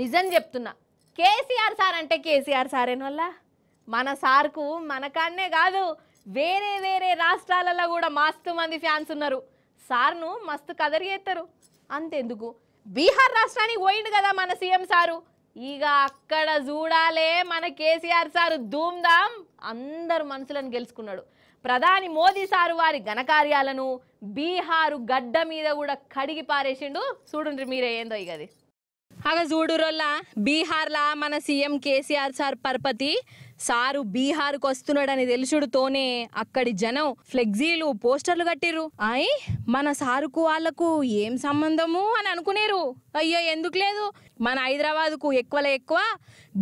నిజం చెప్తున్నా కేసీఆర్ సార్ అంటే కేసీఆర్ వల్ల మన సార్కు మన కాదు వేరే వేరే రాష్ట్రాలలో కూడా మస్తు మంది ఫ్యాన్స్ ఉన్నారు సార్ను మస్తు కదరి చేస్తారు అంతెందుకు బీహార్ రాష్ట్రానికి పోయిండు కదా మన సీఎం సారు ఇక అక్కడ చూడాలే మన కేసీఆర్ సారు ధామ్ అందరు మనసులను గెలుచుకున్నాడు ప్రధాని మోదీ సారు వారి ఘనకార్యాలను బీహారు గడ్డ మీద కూడా కడిగి పారేసిండు చూడండి మీరే ఏందో ఇక అది అగ చూడు బీహార్లా మన సీఎం కేసీఆర్ సార్ పరపతి సారు బీహార్కు వస్తున్నాడని తెలుసుడుతోనే అక్కడి జనం ఫ్లెక్సీలు పోస్టర్లు కట్టిర్రు ఆయ్ మన సారుకు వాళ్లకు ఏం సంబంధము అని అనుకునేరు అయ్యో ఎందుకు లేదు మన హైదరాబాద్కు ఎక్కువలే ఎక్కువ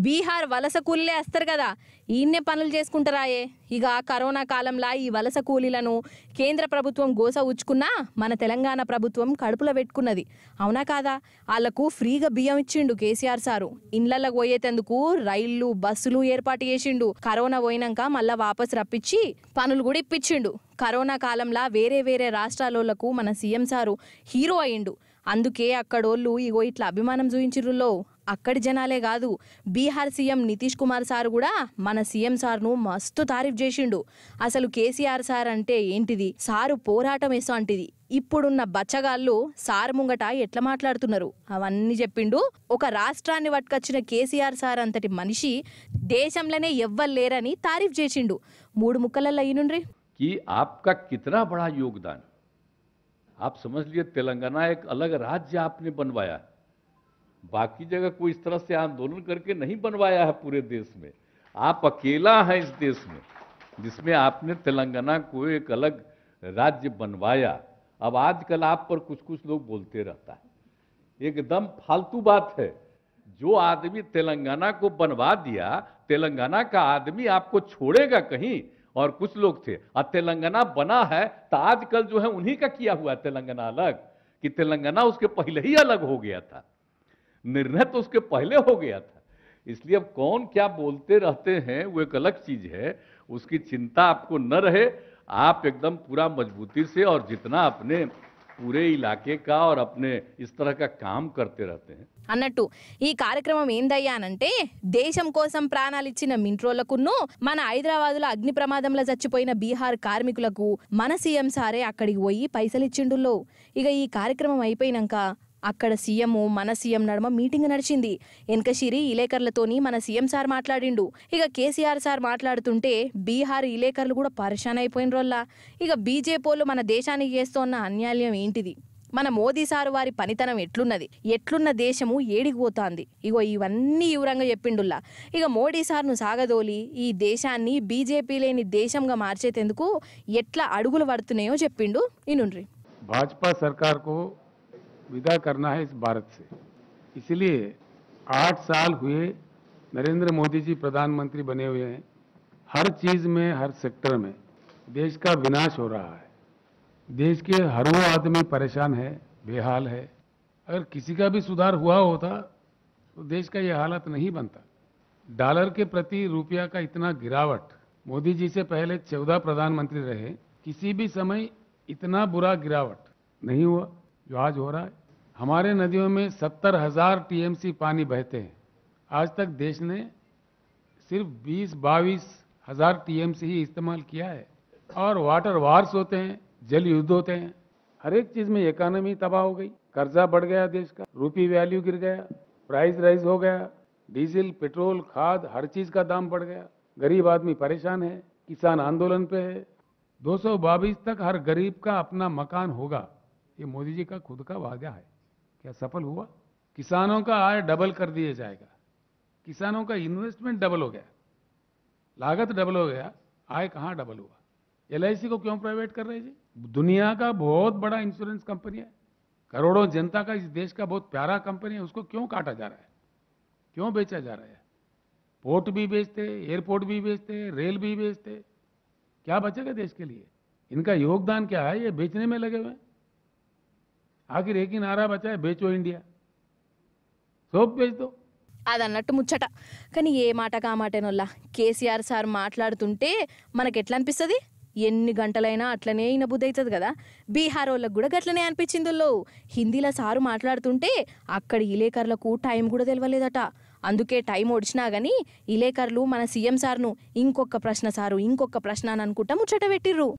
బీహార్ వలస కూలీలే వస్తారు కదా ఈయన్నే పనులు చేసుకుంటారాయే ఇక కరోనా కాలంలో ఈ వలస కూలీలను కేంద్ర ప్రభుత్వం గోస ఉచ్చుకున్నా మన తెలంగాణ ప్రభుత్వం కడుపులో పెట్టుకున్నది అవునా కాదా వాళ్లకు ఫ్రీగా బియ్యం ఇచ్చిండు కేసీఆర్ సారు ఇండ్లలో పోయేటందుకు రైళ్లు బస్సులు ఏర్పాటు చేసి ఇచ్చిండు కరోనా పోయినాక మళ్ళా వాపస్ రప్పించి పనులు కూడా ఇప్పించిండు కరోనా కాలంలో వేరే వేరే రాష్ట్రాలకు మన సీఎం సారు హీరో అయిండు అందుకే అక్కడోళ్ళు ఇగో ఇట్లా అభిమానం చూయించిరులో అక్కడి జనాలే కాదు బీహార్ సీఎం నితీష్ కుమార్ సార్ కూడా మన సీఎం సార్ను మస్తు తారీఫ్ చేసిండు అసలు కేసీఆర్ సార్ అంటే ఏంటిది సారు పోరాటం వేసో అంటిది ఇప్పుడున్న బచ్చగాళ్ళు సార్ ముంగట ఎట్లా మాట్లాడుతున్నారు అవన్నీ చెప్పిండు ఒక రాష్ట్రాన్ని పట్టుకొచ్చిన కేసీఆర్ సార్ అంతటి మనిషి దేశంలోనే ఎవ్వలేరని తారీఫ్ చేసిండు మూడు ముక్కలల్లో ఈనుండ్రి कि आपका कितना बड़ा योगदान आप समझ लिए అలగ రాజ్య ఆప్ని బన్వాయా बाकी जगह कोई इस तरह से आंदोलन करके नहीं बनवाया है पूरे देश में आप अकेला हैं इस देश में जिसमें आपने तेलंगाना को एक अलग राज्य बनवाया अब आजकल आप पर कुछ कुछ लोग बोलते रहता है एकदम फालतू बात है जो आदमी तेलंगाना को बनवा दिया तेलंगाना का आदमी आपको छोड़ेगा कहीं और कुछ लोग थे और तेलंगाना बना है तो आजकल जो है उन्हीं का किया हुआ है तेलंगाना अलग कि तेलंगाना उसके पहले ही अलग हो गया था निर्णय तो उसके पहले हो गया था इसलिए अब कौन क्या बोलते रहते हैं वो एक अलग चीज है उसकी चिंता आपको न रहे आप एकदम पूरा मजबूती से और जितना अपने పూరే ఇలాకే కా और अपने इस तरह का काम करते रहते हैं అన్నట్టు ఈ కార్యక్రమం ఏందయ్యానంటే దేశం కోసం ప్రాణాలు ఇచ్చిన మింట్రోలకును మన హైదరాబాద్ లో అగ్ని ప్రమాదంలో చచ్చిపోయిన బీహార్ కార్మికులకు మన సీఎం సారే అక్కడికి పోయి పైసలు ఇచ్చిండులో ఇక ఈ కార్యక్రమం అయిపోయినాక అక్కడ సీఎం మన సీఎం నడుమ మీటింగ్ నడిచింది ఎన్కషిరి ఇలేకర్లతోని మన సీఎం సార్ మాట్లాడిండు ఇక కేసీఆర్ సార్ మాట్లాడుతుంటే బీహార్ ఇలేకర్లు కూడా పరిశాన్ అయిపోయిన రోల్లా ఇక బీజేపీలు మన దేశానికి చేస్తోన్న అన్యాయం ఏంటిది మన మోదీ సారు వారి పనితనం ఎట్లున్నది ఎట్లున్న దేశము ఏడిగిపోతోంది ఇగో ఇవన్నీ వివరంగా చెప్పిండుల్లా ఇక మోడీ సార్ను సాగదోలి ఈ దేశాన్ని బీజేపీ లేని దేశంగా మార్చేతేందుకు ఎట్లా అడుగులు పడుతున్నాయో చెప్పిండు ఇనుండ్రి భాజపా సర్కార్కు विदा करना है इस भारत से इसलिए आठ साल हुए नरेंद्र मोदी जी प्रधानमंत्री बने हुए हैं हर चीज़ में हर सेक्टर में देश का विनाश हो रहा है देश के हर वो आदमी परेशान है बेहाल है अगर किसी का भी सुधार हुआ होता तो देश का यह हालत नहीं बनता डॉलर के प्रति रुपया का इतना गिरावट मोदी जी से पहले चौदह प्रधानमंत्री रहे किसी भी समय इतना बुरा गिरावट नहीं हुआ जो आज हो रहा है हमारे नदियों में सत्तर हजार टीएमसी पानी बहते हैं आज तक देश ने सिर्फ बीस बाईस हजार टीएमसी ही इस्तेमाल किया है और वाटर वार्स होते हैं जल युद्ध होते हैं हर एक चीज में इकोनॉमी तबाह हो गई कर्जा बढ़ गया देश का रूपी वैल्यू गिर गया प्राइस राइज हो गया डीजल पेट्रोल खाद हर चीज का दाम बढ़ गया गरीब आदमी परेशान है किसान आंदोलन पे है दो तक हर गरीब का अपना मकान होगा ये मोदी जी का खुद का वादा है क्या सफल हुआ किसानों का आय डबल कर दिया जाएगा किसानों का इन्वेस्टमेंट डबल हो गया लागत डबल हो गया आय कहाँ डबल हुआ एल को क्यों प्राइवेट कर रहे जी दुनिया का बहुत बड़ा इंश्योरेंस कंपनी है करोड़ों जनता का इस देश का बहुत प्यारा कंपनी है उसको क्यों काटा जा रहा है क्यों बेचा जा रहा है पोर्ट भी बेचते एयरपोर्ट भी बेचते रेल भी बेचते क्या बचेगा देश के लिए इनका योगदान क्या है ये बेचने में लगे हुए हैं ఆఖరి ఏకి నారా బచా బేచో ఇండియా సోప్ బేచ్ అదన్నట్టు ముచ్చట కానీ ఏ మాట కా మాటేనోలా కేసీఆర్ సార్ మాట్లాడుతుంటే మనకు ఎట్లా అనిపిస్తుంది ఎన్ని గంటలైనా అట్లనే ఈయన బుద్ధి అవుతుంది కదా బీహార్ వాళ్ళకు కూడా గట్లనే అనిపించిందిలో హిందీలో సారు మాట్లాడుతుంటే అక్కడ ఇలేకర్లకు టైం కూడా తెలియలేదట అందుకే టైం ఒడిచినా కానీ ఇలేకర్లు మన సీఎం సార్ను ఇంకొక ప్రశ్న సారు ఇంకొక ప్రశ్న అని అనుకుంటా ముచ్చట పెట్టిర్రు